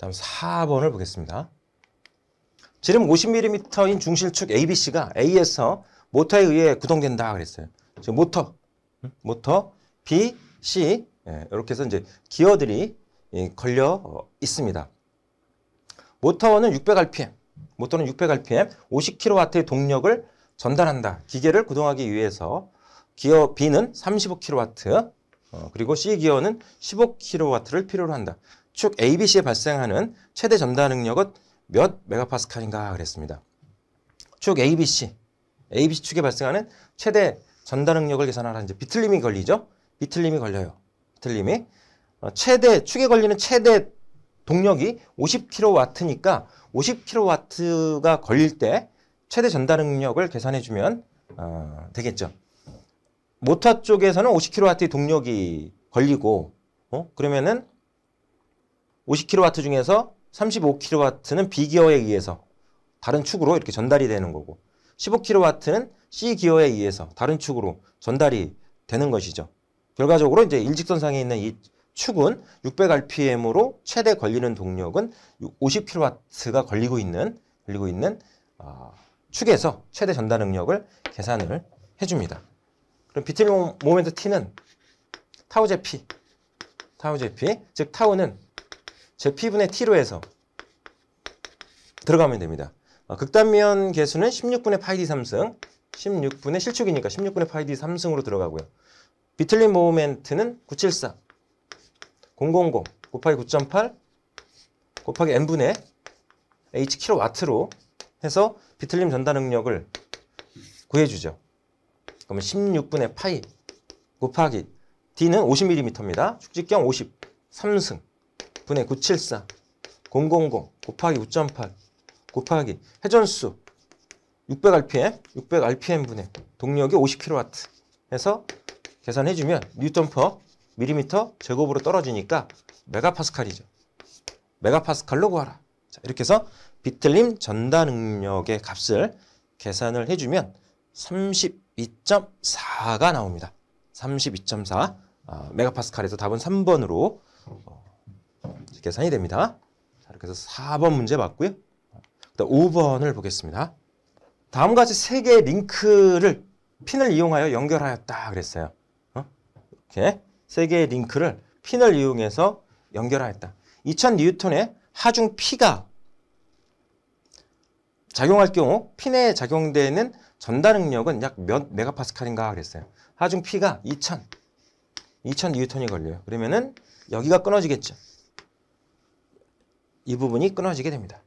다음 4번을 보겠습니다. 지름 50mm인 중실축 ABC가 A에서 모터에 의해 구동된다 그랬어요. 지금 모터, 모터 B, C 예, 이렇게 해서 이제 기어들이 예, 걸려 어, 있습니다. 모터는 600rpm, 모터는 600rpm, 50kW의 동력을 전달한다. 기계를 구동하기 위해서 기어 B는 35kW, 어, 그리고 C 기어는 15kW를 필요로 한다. 축 ABC에 발생하는 최대 전달 능력은 몇 메가파스칼인가 그랬습니다. 축 ABC, ABC 축에 발생하는 최대 전달 능력을 계산하라 이제 비틀림이 걸리죠. 비틀림이 걸려요. 비틀림이 어, 최대 축에 걸리는 최대 동력이 50kW니까 50kW가 걸릴 때 최대 전달 능력을 계산해 주면 어, 되겠죠. 모터 쪽에서는 50kW의 동력이 걸리고 어? 그러면은 50kW 중에서 35kW는 B 기어에 의해서 다른 축으로 이렇게 전달이 되는 거고 15kW는 C 기어에 의해서 다른 축으로 전달이 되는 것이죠. 결과적으로 이제 일직선상에 있는 이 축은 600rpm으로 최대 걸리는 동력은 50kW가 걸리고 있는 걸리고 있는 어, 축에서 최대 전달 능력을 계산을 해줍니다. 그럼 비틀 모멘트 T는 타우제 P, 타우제 P, 즉 타우는 제 P분의 T로 해서 들어가면 됩니다. 아, 극단면 개수는 16분의 파이디 3승 16분의 실축이니까 16분의 파이디 3승으로 들어가고요. 비틀린 모멘트는 974 000 곱하기 9.8 곱하기 n분의 hkW로 해서 비틀림 전단 능력을 구해주죠. 그러면 16분의 파이 곱하기 d는 50mm입니다. 축직경 53승 분의 974 000 곱하기 5.8 곱하기 회전수 600rpm 600rpm 분의 동력이 50kW 해서 계산해주면 뉴턴 퍼 밀리미터 제곱으로 떨어지니까 메가파스칼이죠. 메가파스칼로 구하라. 자, 이렇게 해서 비틀림 전단 응력의 값을 계산을 해주면 32.4가 나옵니다. 32.4 아, 메가파스칼에서 답은 3번으로 어, 계산이 됩니다. 이렇게 해서 4번 문제 맞고요. 그다음 5번을 보겠습니다. 다음과 같이 세 개의 링크를 핀을 이용하여 연결하였다 그랬어요. 어? 이렇게 세 개의 링크를 핀을 이용해서 연결하였다. 2000 뉴턴의 하중 P가 작용할 경우 핀에 작용되는 전달 응력은 약 몇 메가파스칼인가 그랬어요. 하중 P가 2000 2000뉴이 걸려요. 그러면은 여기가 끊어지겠죠. 이 부분이 끊어지게 됩니다.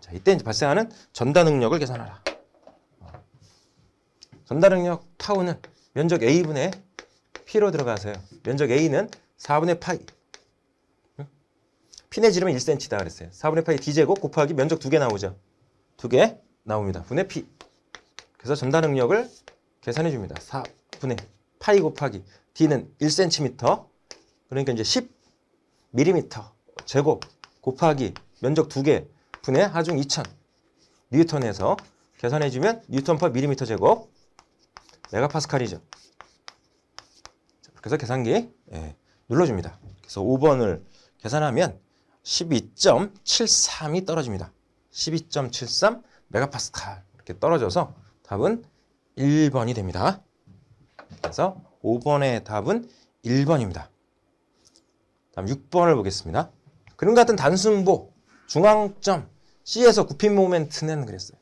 자, 이때 이제 발생하는 전단 능력을 계산하라. 어. 전단 능력 타우는 면적 A분의 P로 들어가세요. 면적 A는 4분의 파이. 피내지름은 1cm다 그랬어요. 4분의 파이 D제곱 곱하기 면적 2개 나오죠. 2개 나옵니다. 분의 P. 그래서 전단 능력을 계산해 줍니다. 4분의 파이 곱하기 D는 1cm 그러니까 이제 10mm 제곱 곱하기 면적 2개 분의 하중 2000 뉴턴에서 계산해주면 뉴턴 퍼 밀리미터 제곱 메가파스칼이죠. 그래서 계산기 예, 눌러줍니다. 그래서 5번을 계산하면 12.73이 떨어집니다. 12.73 메가파스칼 이렇게 떨어져서 답은 1번이 됩니다. 그래서 5번의 답은 1번입니다. 다음 6번을 보겠습니다. 그림 같은 단순보, 중앙점, C에서 굽힌 모멘트는 그랬어요.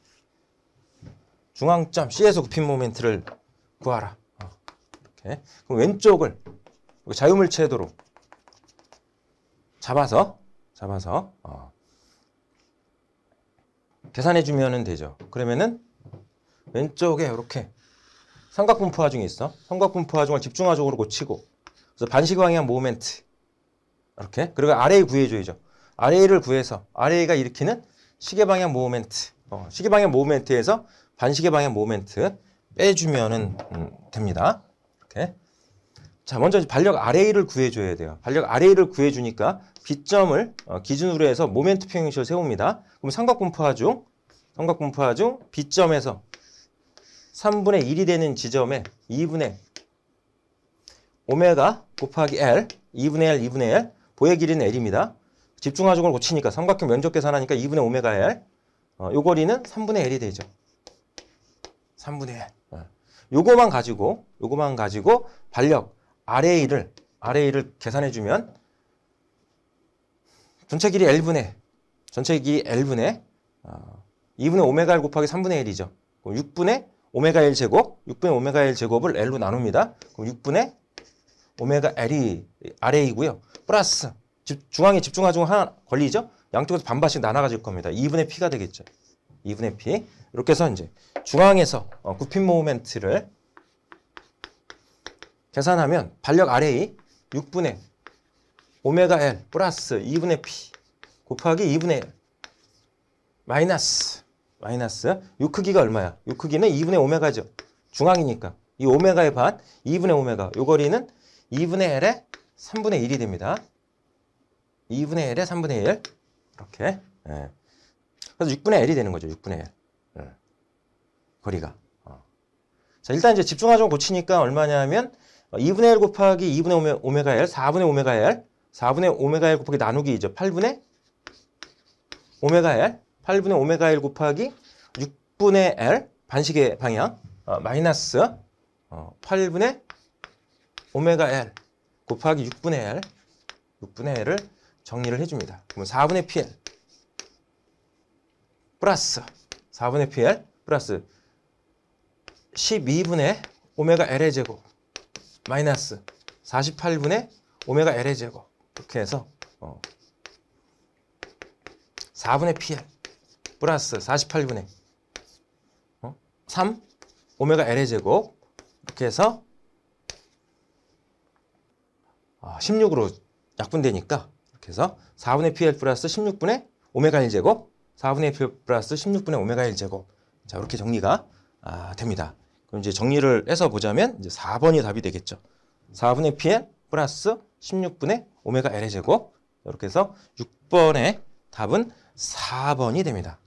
중앙점 C에서 굽힌 모멘트를 구하라. 어, 이렇게. 그럼 왼쪽을 자유물체 도로 잡아서 잡아서 어. 계산해 주면 되죠. 그러면은 왼쪽에 이렇게 삼각분포화중이 있어. 삼각분포화중을집중화적으로 고치고 그래서 반시광이한 모멘트 이렇게. 그리고 RA 구해줘야죠. RA를 구해서 RA가 일으키는 시계방향 모멘트 어, 시계방향 모멘트에서 반시계방향 모멘트 빼주면은 음, 됩니다. 이렇게. 자 먼저 반력 RA를 구해줘야 돼요. 반력 RA를 구해주니까 비점을 어, 기준으로 해서 모멘트 평형식을 세웁니다. 그럼 삼각분포하 중 삼각분포하 중비점에서 3분의 1이 되는 지점에 2분의 오메가 곱하기 L 2분의 L 2분의 L 보의 길이는 L입니다. 집중하중을 고치니까 삼각형 면적 계산하니까 2분의 오메가 L. 어, 거리는 3분의 L이 되죠. 3분의 L. 예. 요거만 가지고 요거만 가지고 반력 RA를 RA를 계산해 주면 전체 길이 L분의 전체 길이 L분의 어, 2분의 오메가 L 곱하기 3분의 L이죠. 그럼 6분의 오메가 L 제곱, 6분의 오메가 L 제곱을 L로 나눕니다. 그럼 6분의 오메가 L이 아래이고요 플러스 중앙에 집중하중 하나 걸리죠. 양쪽에서 반반씩 나눠가질 겁니다. 2분의 P가 되겠죠. 2분의 P. 이렇게 해서 이제 중앙에서 어, 굽힌 모멘트를 계산하면 반력 RA 6분의 오메가 L 플러스 2분의 P 곱하기 2분의 L 마이너스 마이너스 요 크기가 얼마야? 요 크기는 2분의 오메가죠. 중앙이니까. 이 오메가의 반, 2분의 오메가. 요 거리는 2분의 1에 3분의 1이 됩니다. 2분의 1에 3분의 1 이렇게 예. 그래서 6분의 1이 되는 거죠. 6분의 1 예. 거리가 어. 자 일단 이제 집중하좀 고치니까 얼마냐면 2분의 어, 1 곱하기 2분의 오메, 가 L 4분의 오메가 L 4분의 오메가 L 곱하기 나누기 2죠. 8분의 오메가 L 8분의 오메가 L 곱하기 6분의 L 반식의 방향 어, 마이너스 어, 8분의 오메가 L 곱하기 6분의 L 6분의 L을 정리를 해줍니다. 그러면 4분의 PL 플러스 4분의 PL 플러스 12분의 오메가 L의 제곱 마이너스 48분의 오메가 L의 제곱 이렇게 해서 어 4분의 PL 플러스 48분의 어? 3 오메가 L의 제곱 이렇게 해서 16으로 아, 약분되니까 이렇게 해서 4분의 PL 플러스 16분의 오메가 1제곱 4분의 PL 플러스 16분의 오메가 1제곱 자 이렇게 정리가 아, 됩니다. 그럼 이제 정리를 해서 보자면 이제 4번이 답이 되겠죠. 4분의 PL 플러스 16분의 오메가 L의 제곱 이렇게 해서 6번의 답은 4번이 됩니다.